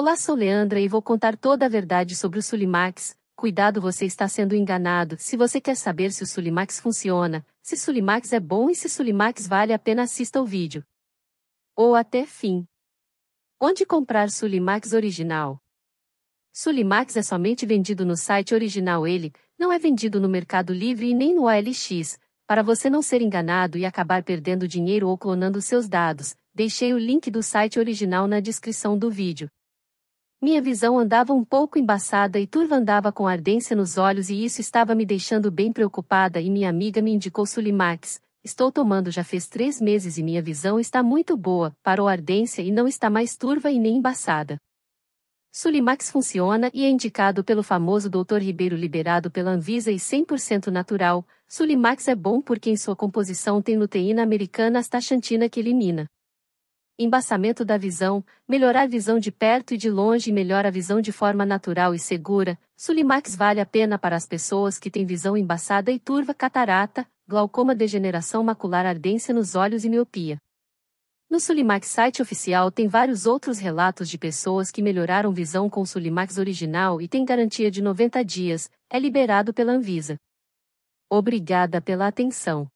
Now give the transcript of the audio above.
Olá, sou Leandra e vou contar toda a verdade sobre o Sulimax. Cuidado, você está sendo enganado. Se você quer saber se o Sulimax funciona, se Sulimax é bom e se Sulimax vale a pena, assista o vídeo. Ou até fim. Onde comprar Sulimax original? Sulimax é somente vendido no site original ele, não é vendido no Mercado Livre e nem no OLX. Para você não ser enganado e acabar perdendo dinheiro ou clonando seus dados, deixei o link do site original na descrição do vídeo. Minha visão andava um pouco embaçada e turva andava com ardência nos olhos e isso estava me deixando bem preocupada e minha amiga me indicou Sulimax. Estou tomando já fez três meses e minha visão está muito boa, parou a ardência e não está mais turva e nem embaçada. Sulimax funciona e é indicado pelo famoso Dr. Ribeiro liberado pela Anvisa e 100% natural. Sulimax é bom porque em sua composição tem luteína americana astaxantina que elimina embaçamento da visão, melhorar a visão de perto e de longe e melhora a visão de forma natural e segura. Sulimax vale a pena para as pessoas que têm visão embaçada e turva, catarata, glaucoma, degeneração macular, ardência nos olhos e miopia. No Sulimax site oficial tem vários outros relatos de pessoas que melhoraram visão com Sulimax original e tem garantia de 90 dias, é liberado pela Anvisa. Obrigada pela atenção.